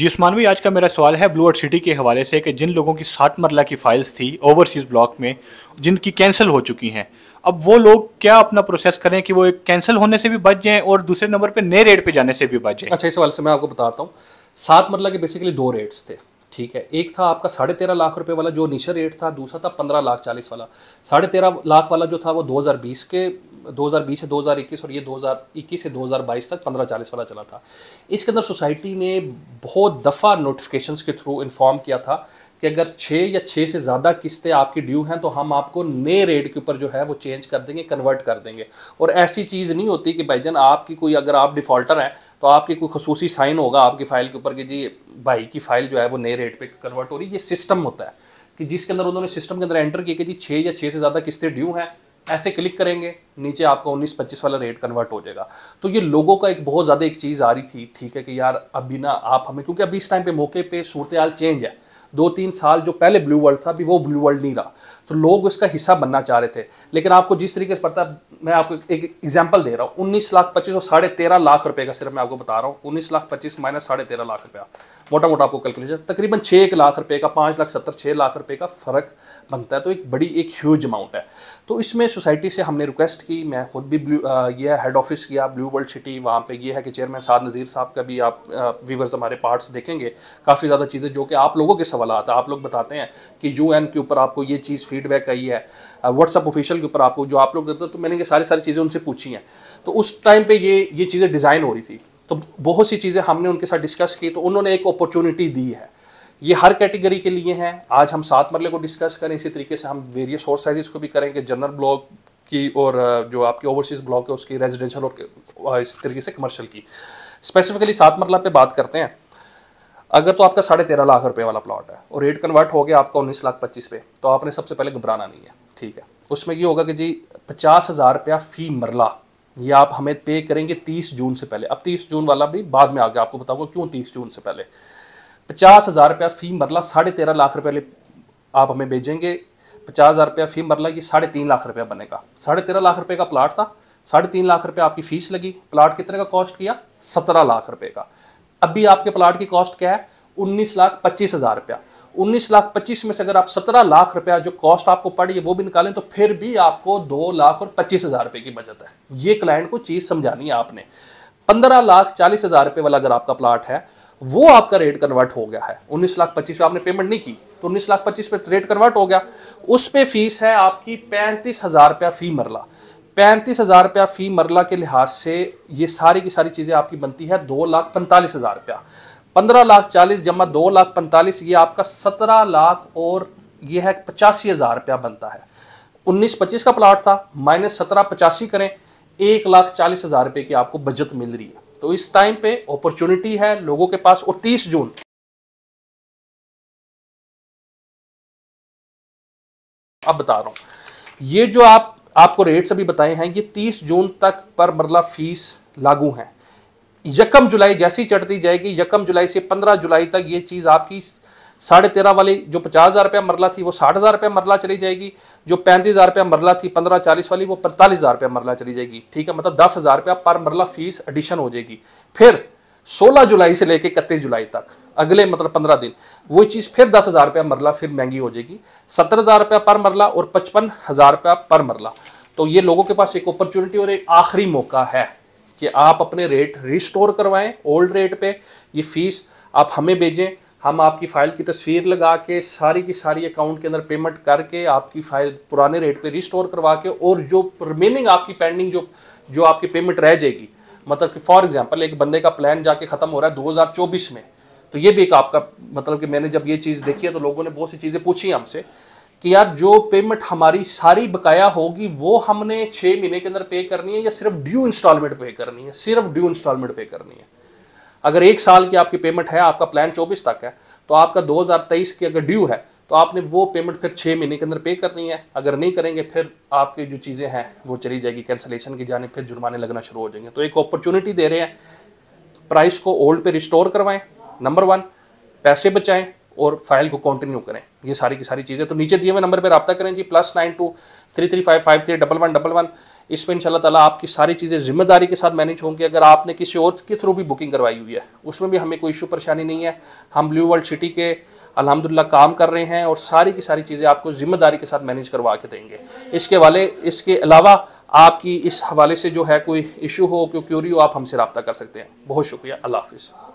जी उस्मानवी आज का मेरा सवाल है ब्लू अर्थ सिटी के हवाले से कि जिन लोगों की सात मरला की फाइल्स थी ओवरसीज़ ब्लॉक में जिनकी कैंसिल हो चुकी हैं अब वो लोग क्या अपना प्रोसेस करें कि वो एक कैंसिल होने से भी बच जाएं और दूसरे नंबर पे नए रेट पे जाने से भी बच जाएं अच्छा इस सवाल से मैं आपको बताता हूँ सात मरला के बेसिकली दो रेट्स थे ठीक है एक था आपका साढ़े तेरह लाख रुपए वाला जो निशा रेट था दूसरा था पंद्रह लाख चालीस वाला साढ़े तेरह लाख वाला जो था वो बीस के 2020 से 2021 और ये 2021 से 2022 तक 1540 वाला चला था इसके अंदर सोसाइटी ने बहुत दफ़ा नोटिफिकेशन के थ्रू इन्फॉर्म किया था कि अगर छः या छः से ज़्यादा किस्तें आपकी ड्यू हैं तो हम आपको नए रेट के ऊपर जो है वो चेंज कर देंगे कन्वर्ट कर देंगे और ऐसी चीज़ नहीं होती कि भाई जान आपकी कोई अगर आप डिफ़ॉल्टर हैं तो आपकी कोई खसूसी साइन होगा आपकी फ़ाइल के ऊपर कि जी भाई की फ़ाइल जो है वो नए रेट पर कन्वर्ट हो रही है ये सिस्टम होता है कि जिसके अंदर उन्होंने सिस्टम के अंदर एंटर किया कि जी छः या छः से ज़्यादा किस्तें ड्यू हैं ऐसे क्लिक करेंगे नीचे आपका उन्नीस पच्चीस वाला रेट कन्वर्ट हो जाएगा तो ये लोगों का एक बहुत ज़्यादा एक चीज़ आ रही थी ठीक है कि यार अभी ना आप हमें क्योंकि अभी इस टाइम पे मौके पे सूरत चेंज है दो तीन साल जो पहले ब्लू वर्ल्ड था अभी वो ब्लू वर्ल्ड नहीं रहा तो लोग उसका हिस्सा बनना चाह रहे थे लेकिन आपको जिस तरीके से पता मैं आपको एक एग्जाम्पल दे रहा हूँ उन्नीस लाख पच्चीस और साढ़े तेरह लाख रुपए का सिर्फ मैं आपको बता रहा हूँ उन्नीस लाख पच्चीस माइनस साढ़े तेरह लाख रुपया मोटा मोटा आपको कैलकुलेशन तकरीबन छः एक लाख रुपये का पाँच लाख सत्तर छः लाख रुपये का फ़र्क बनता है तो एक बड़ी एक ह्यूज अमाउंट है तो इसमें सोसाइटी से हमने रिक्वेस्ट की मैं खुद भी ब्लू ये हेड ऑफिस किया ब्लू वर्ल्ड सिटी वहाँ पे ये है कि चेयरमैन साद नज़ीर साहब का भी आप व्यूवर्स हमारे पार्ट्स देखेंगे काफ़ी ज़्यादा चीज़ें जो कि आप लोगों के सवाल आप लोग बताते हैं कि यू के ऊपर आपको ये चीज़ फीडबैक आई है व्हाट्सअप uh, ऑफिशियल के ऊपर आपको जो आप लोग देते मतलब हो तो मैंने ये सारी सारी चीज़ें उनसे पूछी हैं तो उस टाइम पर ये ये चीज़ें डिज़ाइन हो रही थी तो बहुत सी चीज़ें हमने उनके साथ डिस्कस की तो उन्होंने एक अपॉर्चुनिटी दी है ये हर कैटेगरी के लिए हैं आज हम सात मरले को डिस्कस करें इसी तरीके से हम वेरियस और साइज को भी करेंगे जनरल ब्लॉक की और uh, जो आपके ओवरसीज ब्लॉक है उसकी रेजिडेंशियल और uh, इस तरीके से कमर्शियल की स्पेसिफिकली सात मरला पे बात करते हैं अगर तो आपका साढ़े तेरह लाख रुपए वाला प्लॉट है और रेट कन्वर्ट हो गया आपका उन्नीस लाख पच्चीस पे तो आपने सबसे पहले घबराना नहीं है ठीक है उसमें ये होगा कि जी पचास हज़ार रुपया फ़ी मरला ये आप हमें पे करेंगे तीस जून से पहले अब तीस जून वाला भी बाद में आ गया आपको बताऊंगा क्यों तीस जून से पहले पचास हज़ार रुपया फ़ी मरला साढ़े तेरह लाख रुपये आप हमें भेजेंगे पचास हज़ार रुपया फ़ी मरला ये साढ़े तीन लाख रुपया बनेगा साढ़े तेरह लाख रुपये का प्लाट था साढ़े तीन लाख रुपये आपकी फ़ीस लगी प्लाट कितने का कॉस्ट किया सत्रह लाख रुपये का अभी आपके प्लाट की कॉस्ट क्या है उन्नीस लाख पच्चीस हज़ार रुपया उन्नीस लाख पच्चीस में से अगर आप सत्रह लाख रुपया जो कॉस्ट आपको पड़ी है वो भी निकालें तो फिर भी आपको दो लाख और पच्चीस हज़ार रुपये की बचत है ये क्लाइंट को चीज़ समझानी है आपने पंद्रह लाख चालीस हज़ार रुपये वाला अगर आपका प्लाट है वो आपका रेट कन्वर्ट हो गया है उन्नीस लाख पच्चीस में आपने पेमेंट नहीं की तो उन्नीस लाख पच्चीस पे रेट कन्वर्ट हो गया उस पर फीस है आपकी पैंतीस हज़ार रुपया फ़ी मरला पैंतीस हज़ार रुपया फ़ी मरला के लिहाज से ये सारी की सारी चीज़ें आपकी बनती है दो लाख पैंतालीस हज़ार रुपया पंद्रह लाख चालीस जमा दो लाख पैंतालीस ये आपका सत्रह लाख और ये है पचासी हज़ार रुपया बनता है उन्नीस पच्चीस का प्लाट था माइनस सत्रह पचासी करें एक लाख चालीस हज़ार रुपये की आपको बचत मिल रही है तो इस टाइम पे अपॉर्चुनिटी है लोगों के पास और तीस जून अब बता रहा हूँ ये जो आप आपको रेट्स अभी बताए हैं ये 30 जून तक पर मरला फीस लागू है यकम जुलाई जैसी चढ़ती जाएगी यकम जुलाई से 15 जुलाई तक ये चीज़ आपकी साढ़े तेरह वाली जो पचास हज़ार रुपया मरला थी वो साठ हज़ार रुपया मरला चली जाएगी जो पैंतीस हज़ार रुपया मरला थी पंद्रह चालीस वाली वो पैंतालीस हज़ार रुपया मरला चली जाएगी ठीक है मतलब दस हज़ार रुपया पर मरला फीस एडिशन हो जाएगी फिर 16 जुलाई से लेकर इकतीस जुलाई तक अगले मतलब 15 दिन वो चीज़ फिर दस हज़ार रुपया मरला फिर महंगी हो जाएगी सत्तर हज़ार रुपया पर मरला और पचपन हज़ार रुपया पर मरला तो ये लोगों के पास एक अपॉर्चुनिटी और एक आखिरी मौका है कि आप अपने रेट रिस्टोर करवाएं ओल्ड रेट पे ये फीस आप हमें भेजें हम आपकी फ़ाइल की तस्वीर लगा के सारी की सारी अकाउंट के अंदर पेमेंट करके आपकी फ़ाइल पुराने रेट पे रिस्टोर करवा के और जो रिमेनिंग आपकी पेंडिंग जो जो आपकी पेमेंट रह जाएगी मतलब कि फॉर एग्जाम्पल एक बंदे का प्लान जाके ख़त्म हो रहा है 2024 में तो ये भी एक आपका मतलब कि मैंने जब ये चीज़ देखी है तो लोगों ने बहुत सी चीज़ें पूछी हमसे कि यार जो पेमेंट हमारी सारी बकाया होगी वो हमने छः महीने के अंदर पे करनी है या सिर्फ ड्यू इंस्टॉलमेंट पे करनी है सिर्फ ड्यू इंस्टॉलमेंट पे करनी है अगर एक साल की आपकी पेमेंट है आपका प्लान चौबीस तक है तो आपका तेईस की अगर ड्यू है तो आपने वो पेमेंट फिर छः महीने के अंदर पे करनी है अगर नहीं करेंगे फिर आपकी जो चीज़ें हैं वो चली जाएगी कैंसिलेशन की जाने फिर जुर्माने लगना शुरू हो जाएंगे तो एक अपॉर्चुनिटी दे रहे हैं प्राइस को ओल्ड पे रिस्टोर करवाएं नंबर वन पैसे बचाएं और फाइल को कंटिन्यू करें ये सारी की सारी चीज़ें तो नीचे दिए हुए नंबर पर रबता करें जी plus nine two three three five five three double one double one इसमें इन ताला आपकी सारी चीज़ें जिम्मेदारी के साथ मैनेज होंगी अगर आपने किसी और के थ्रू भी बुकिंग करवाई हुई है उसमें भी हमें कोई इशू परेशानी नहीं है हम ब्लू वर्ल्ड सिटी के अलहमदिल्ला काम कर रहे हैं और सारी की सारी चीज़ें आपको ज़िम्मेदारी के साथ मैनेज करवा के देंगे इसके वाले इसके अलावा आपकी इस हवाले से जो है कोई इशू हो कोई क्यूरी हो आप हमसे रबता कर सकते हैं बहुत शुक्रिया अल्लाह हाफिज़